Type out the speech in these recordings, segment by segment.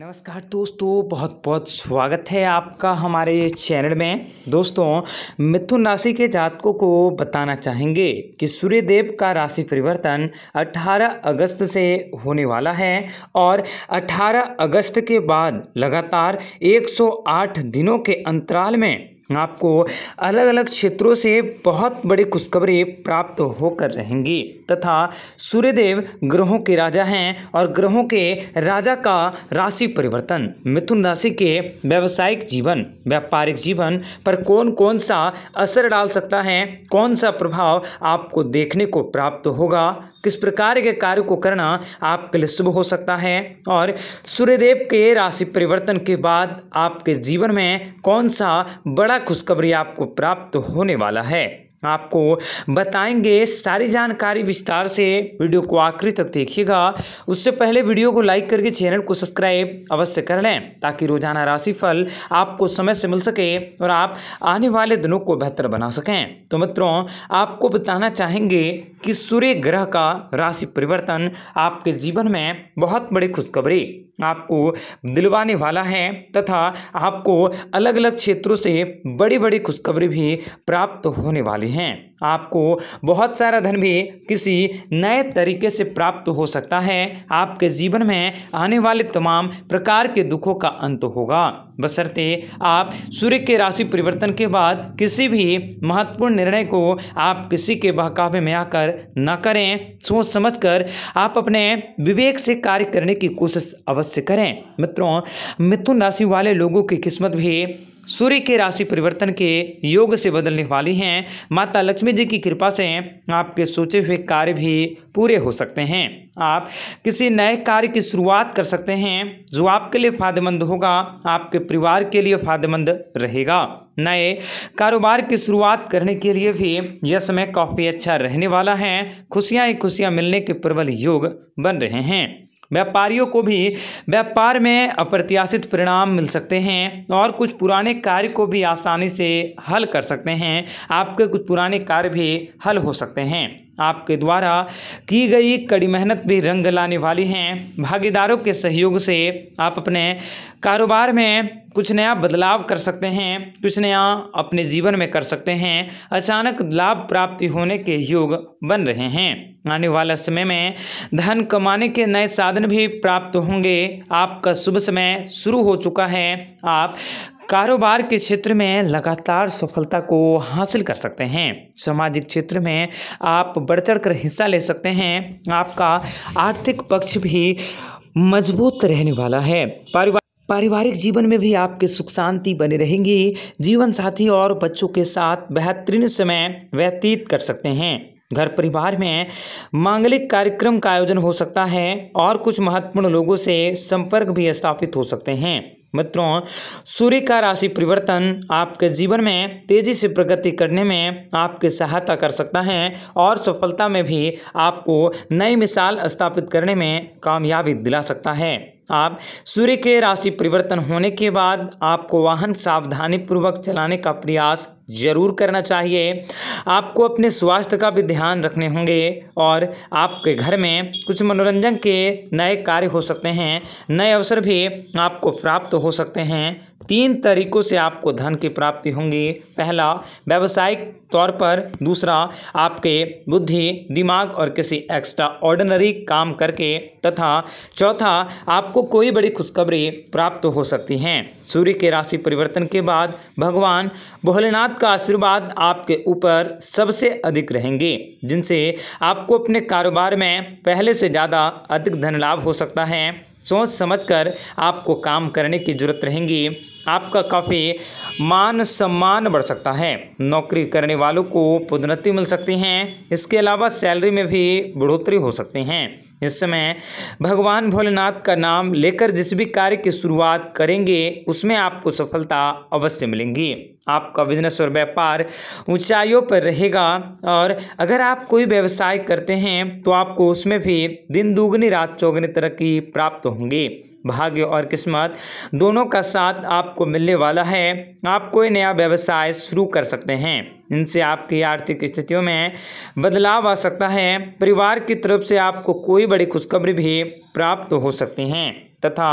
नमस्कार दोस्तों बहुत बहुत स्वागत है आपका हमारे चैनल में दोस्तों मिथुन राशि के जातकों को बताना चाहेंगे कि सूर्यदेव का राशि परिवर्तन 18 अगस्त से होने वाला है और 18 अगस्त के बाद लगातार 108 दिनों के अंतराल में आपको अलग अलग क्षेत्रों से बहुत बड़ी खुशखबरी प्राप्त होकर रहेंगी तथा सूर्यदेव ग्रहों के राजा हैं और ग्रहों के राजा का राशि परिवर्तन मिथुन राशि के व्यावसायिक जीवन व्यापारिक जीवन पर कौन कौन सा असर डाल सकता है कौन सा प्रभाव आपको देखने को प्राप्त होगा किस प्रकार के कार्य को करना आपके लिए शुभ हो सकता है और सूर्यदेव के राशि परिवर्तन के बाद आपके जीवन में कौन सा बड़ा खुशखबरी आपको प्राप्त होने वाला है आपको बताएंगे सारी जानकारी विस्तार से वीडियो को आखिरी तक देखिएगा उससे पहले वीडियो को लाइक करके चैनल को सब्सक्राइब अवश्य कर लें ताकि रोजाना राशिफल आपको समय से मिल सके और आप आने वाले दिनों को बेहतर बना सकें तो मित्रों आपको बताना चाहेंगे कि सूर्य ग्रह का राशि परिवर्तन आपके जीवन में बहुत बड़ी खुशखबरी आपको दिलवाने वाला है तथा आपको अलग अलग क्षेत्रों से बड़ी बड़ी खुशखबरी भी प्राप्त होने वाली हैं आपको बहुत सारा धन भी किसी नए तरीके से प्राप्त हो सकता है आपके जीवन में आने वाले तमाम प्रकार के दुखों का अंत होगा बसरते आप सूर्य के राशि परिवर्तन के बाद किसी भी महत्वपूर्ण निर्णय को आप किसी के बहकावे में आकर न करें सोच समझ कर आप अपने विवेक से कार्य करने की कोशिश अवश्य अवश्य करें मित्रों मिथुन राशि वाले लोगों की किस्मत भी सूर्य के राशि परिवर्तन के योग से बदलने वाली हैं माता लक्ष्मी जी की कृपा से आपके सोचे हुए कार्य भी पूरे हो सकते हैं आप किसी नए कार्य की शुरुआत कर सकते हैं जो आपके लिए फायदेमंद होगा आपके परिवार के लिए फायदेमंद रहेगा नए कारोबार की शुरुआत करने के लिए भी यह समय काफ़ी अच्छा रहने वाला है खुशियाँ ही खुशियाँ मिलने के प्रबल योग बन रहे हैं व्यापारियों को भी व्यापार में अप्रत्याशित परिणाम मिल सकते हैं और कुछ पुराने कार्य को भी आसानी से हल कर सकते हैं आपके कुछ पुराने कार्य भी हल हो सकते हैं आपके द्वारा की गई कड़ी मेहनत भी रंग लाने वाली हैं भागीदारों के सहयोग से आप अपने कारोबार में कुछ नया बदलाव कर सकते हैं कुछ नया अपने जीवन में कर सकते हैं अचानक लाभ प्राप्ति होने के योग बन रहे हैं आने वाला समय में धन कमाने के नए साधन भी प्राप्त होंगे आपका शुभ समय शुरू हो चुका है आप कारोबार के क्षेत्र में लगातार सफलता को हासिल कर सकते हैं सामाजिक क्षेत्र में आप बढ़ चढ़ कर हिस्सा ले सकते हैं आपका आर्थिक पक्ष भी मजबूत रहने वाला है पारिवार पारिवारिक जीवन में भी आपके सुख शांति बनी रहेंगी जीवन साथी और बच्चों के साथ बेहतरीन समय व्यतीत कर सकते हैं घर परिवार में मांगलिक कार्यक्रम का आयोजन हो सकता है और कुछ महत्वपूर्ण लोगों से संपर्क भी स्थापित हो सकते हैं मित्रों सूर्य का राशि परिवर्तन आपके जीवन में तेजी से प्रगति करने में आपकी सहायता कर सकता है और सफलता में भी आपको नई मिसाल स्थापित करने में कामयाबी दिला सकता है आप सूर्य के राशि परिवर्तन होने के बाद आपको वाहन सावधानी पूर्वक चलाने का प्रयास जरूर करना चाहिए आपको अपने स्वास्थ्य का भी ध्यान रखने होंगे और आपके घर में कुछ मनोरंजन के नए कार्य हो सकते हैं नए अवसर भी आपको प्राप्त हो सकते हैं तीन तरीकों से आपको धन की प्राप्ति होंगी पहला व्यावसायिक तौर पर दूसरा आपके बुद्धि दिमाग और किसी एक्स्ट्रा ऑर्डिनरी काम करके तथा चौथा आपको कोई बड़ी खुशखबरी प्राप्त हो सकती हैं सूर्य के राशि परिवर्तन के बाद भगवान भोलेनाथ का आशीर्वाद आपके ऊपर सबसे अधिक रहेंगे जिनसे आपको अपने कारोबार में पहले से ज़्यादा अधिक धन लाभ हो सकता है सोच समझकर आपको काम करने की जरूरत रहेंगी आपका काफ़ी मान सम्मान बढ़ सकता है नौकरी करने वालों को पदोन्नति मिल सकती हैं इसके अलावा सैलरी में भी बढ़ोतरी हो सकती हैं इस समय भगवान भोलेनाथ का नाम लेकर जिस भी कार्य की शुरुआत करेंगे उसमें आपको सफलता अवश्य मिलेंगी आपका बिजनेस और व्यापार ऊंचाइयों पर रहेगा और अगर आप कोई व्यवसाय करते हैं तो आपको उसमें भी दिन दुगनी रात चौगनी तरक्की प्राप्त होंगी भाग्य और किस्मत दोनों का साथ आपको मिलने वाला है आप कोई नया व्यवसाय शुरू कर सकते हैं इनसे आपकी आर्थिक स्थितियों में बदलाव आ सकता है परिवार की तरफ से आपको कोई बड़ी खुशखबरी भी प्राप्त हो सकती हैं तथा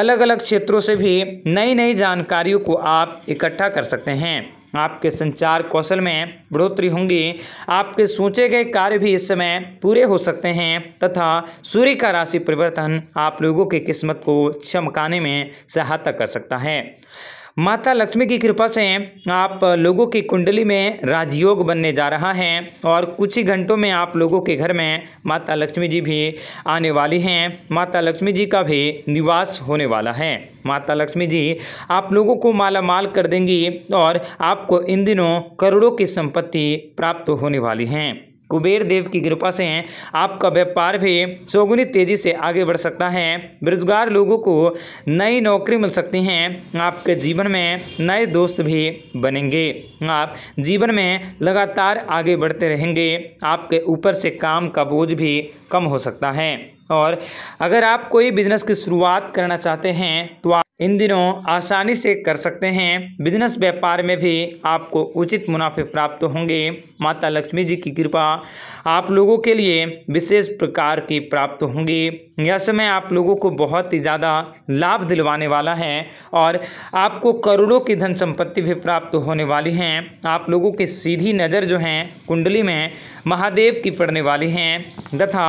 अलग अलग क्षेत्रों से भी नई नई जानकारियों को आप इकट्ठा कर सकते हैं आपके संचार कौशल में बढ़ोतरी होंगी आपके सोचे गए कार्य भी इस समय पूरे हो सकते हैं तथा सूर्य का राशि परिवर्तन आप लोगों की किस्मत को चमकाने में सहायता कर सकता है माता लक्ष्मी की कृपा से आप लोगों की कुंडली में राजयोग बनने जा रहा है और कुछ ही घंटों में आप लोगों के घर में माता लक्ष्मी जी भी आने वाली हैं माता लक्ष्मी जी का भी निवास होने वाला है माता लक्ष्मी जी आप लोगों को माला माल कर देंगी और आपको इन दिनों करोड़ों की संपत्ति प्राप्त होने वाली हैं कुबेर देव की कृपा से आपका व्यापार भी चौगुनी तेजी से आगे बढ़ सकता है बेरोजगार लोगों को नई नौकरी मिल सकती हैं आपके जीवन में नए दोस्त भी बनेंगे आप जीवन में लगातार आगे बढ़ते रहेंगे आपके ऊपर से काम का बोझ भी कम हो सकता है और अगर आप कोई बिजनेस की शुरुआत करना चाहते हैं तो इन दिनों आसानी से कर सकते हैं बिजनेस व्यापार में भी आपको उचित मुनाफे प्राप्त होंगे माता लक्ष्मी जी की कृपा आप लोगों के लिए विशेष प्रकार की प्राप्त होंगी यह समय आप लोगों को बहुत ही ज़्यादा लाभ दिलवाने वाला है और आपको करोड़ों की धन संपत्ति भी प्राप्त होने वाली हैं आप लोगों की सीधी नज़र जो हैं कुंडली में महादेव की पड़ने वाली हैं तथा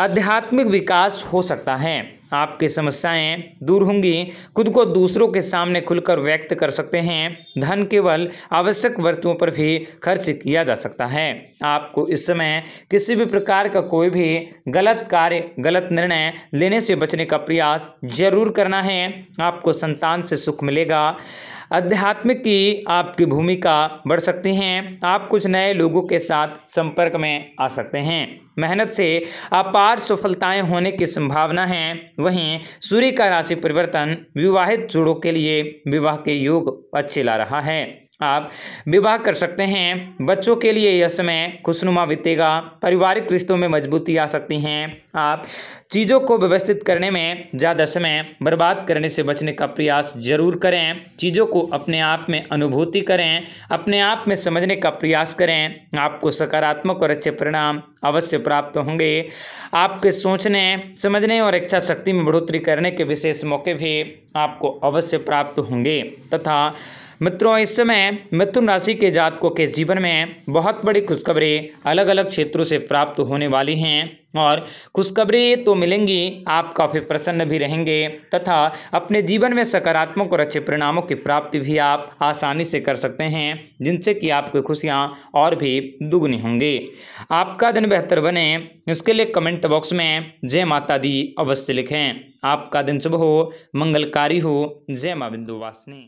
आध्यात्मिक विकास हो सकता है आपकी समस्याएं दूर होंगी खुद को दूसरों के सामने खुलकर व्यक्त कर सकते हैं धन केवल आवश्यक वस्तुओं पर भी खर्च किया जा सकता है आपको इस समय किसी भी प्रकार का कोई भी गलत कार्य गलत निर्णय लेने से बचने का प्रयास जरूर करना है आपको संतान से सुख मिलेगा आध्यात्मिक की आपकी भूमिका बढ़ सकती है आप कुछ नए लोगों के साथ संपर्क में आ सकते हैं मेहनत से अपार सफलताएं होने की संभावना है वहीं सूर्य का राशि परिवर्तन विवाहित जोड़ों के लिए विवाह के योग अच्छे ला रहा है आप विवाह कर सकते हैं बच्चों के लिए यह समय खुशनुमा बीतेगा पारिवारिक रिश्तों में मजबूती आ सकती हैं आप चीज़ों को व्यवस्थित करने में ज़्यादा समय बर्बाद करने से बचने का प्रयास जरूर करें चीज़ों को अपने आप में अनुभूति करें अपने आप में समझने का प्रयास करें आपको सकारात्मक और अच्छे परिणाम अवश्य प्राप्त होंगे आपके सोचने समझने और इच्छा शक्ति में बढ़ोतरी करने के विशेष मौके भी आपको अवश्य प्राप्त होंगे तथा मित्रों इस समय मिथुन राशि के जातकों के जीवन में बहुत बड़ी खुशखबरी अलग अलग क्षेत्रों से प्राप्त होने वाली हैं और खुशखबरी तो मिलेंगी आप काफ़ी प्रसन्न भी रहेंगे तथा अपने जीवन में सकारात्मक और अच्छे परिणामों की प्राप्ति भी आप आसानी से कर सकते हैं जिनसे कि आपकी खुशियां और भी दुगुनी होंगी आपका दिन बेहतर बने इसके लिए कमेंट बॉक्स में जय माता दी अवश्य लिखें आपका दिन शुभ हो मंगलकारी हो जय माँ बिंदुवासिनी